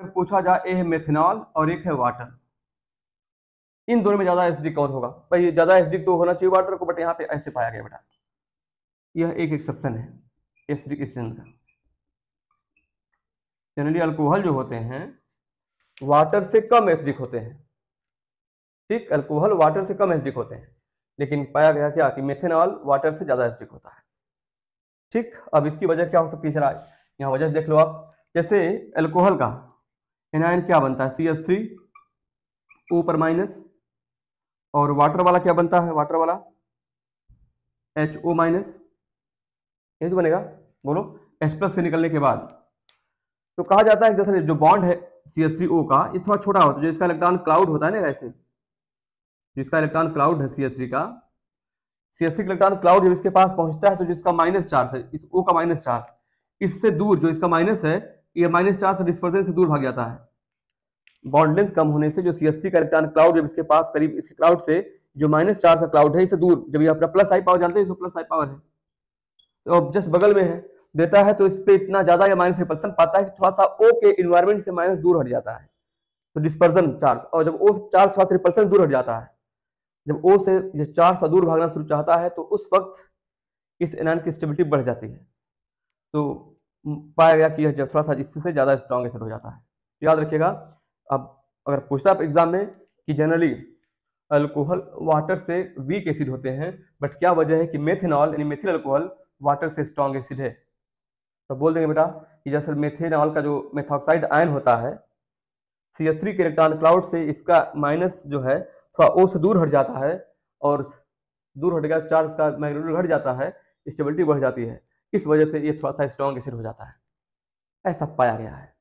अगर पूछा जाए ए है मेथेनॉल और एक है वाटर इन दोनों में ज़्यादा एसडी कौन होगा भाई ज़्यादा एसडी तो होना चाहिए वाटर को बट यहाँ पे ऐसे पाया गया बेटा यह एक एक्सेप्शन है एसिडिक स्टेन का जनरली अल्कोहल जो होते हैं वाटर से कम एसडिक होते हैं ठीक अल्कोहल वाटर से कम एसडिक होते हैं लेकिन पाया गया क्या कि मेथेनॉल वाटर से ज़्यादा एसिडिक होता है ठीक अब इसकी वजह क्या हो सकती है यहाँ वजह देख लो आप जैसे अल्कोहल का एनायन क्या बनता है सी एस थ्री ओ पर माइनस और वाटर वाला क्या बनता है वाटर वाला एच ओ माइनस ये बनेगा बोलो एच प्लस से निकलने के बाद तो कहा जाता है जैसे जो बॉन्ड है सी एस थ्री ओ का ये थोड़ा छोटा होता है जो इसका इलेक्ट्रॉन क्लाउड होता है ना वैसे जिसका इलेक्ट्रॉन क्लाउड है सी एस थ्री का C S three electron cloud जब इसके पास पहुंचता है तो जिसका माइनस चार्ज है इस ओ का माइनस चार्ज इससे दूर जो इसका माइनस है ये e माइनस चार्ज डिस्पर्जन से दूर भाग जाता है बॉन्ड लेंथ कम होने से जो सी एस सी का इलेक्ट्रॉन क्लाउड जब इसके पास करीब इसके क्लाउड से जो माइनस चार्ज का क्लाउड है इसे दूर जब ये अपना प्लस आई पावर जानते हैं इसमें प्लस आई पावर है तो अब जस्ट बगल में है देता है तो इस पर इतना ज्यादा या माइनस रिपल्सन पाता है कि थोड़ा सा ओ के इन्वायरमेंट से माइनस दूर हट जाता है तो डिस्पर्जन चार्ज और जब ओ चार्ज थोड़ा सा रिपल्सन दूर हट जाता है जब ओ से जो चार्ज सा दूर भागना शुरू चाहता है तो उस वक्त इस एनान की स्टेबिलिटी बढ़ जाती है तो पाया गया कि यह जब थोड़ा सा इससे ज़्यादा स्ट्रॉन्ग एसिड हो जाता है याद रखिएगा अब अगर पूछता आप एग्जाम में कि जनरली अल्कोहल वाटर से वीक एसिड होते हैं बट क्या वजह है कि मेथेनॉल यानी मेथिल अल्कोहल वाटर से स्ट्रॉन्ग एसिड है तो बोल देंगे बेटा कि जैसे मेथेनॉल का जो मेथॉक्साइड आयन होता है सी एस थ्री के इलेक्ट्रॉन क्लाउड से इसका माइनस जो है थोड़ा ओ से दूर हट जाता है और दूर हट गया चार्ज का मैग्नेट्यूड घट जाता है स्टेबिलिटी बढ़ जाती है इस वजह से ये थोड़ा सा स्ट्रॉन्ग एसिड हो जाता है ऐसा पाया गया है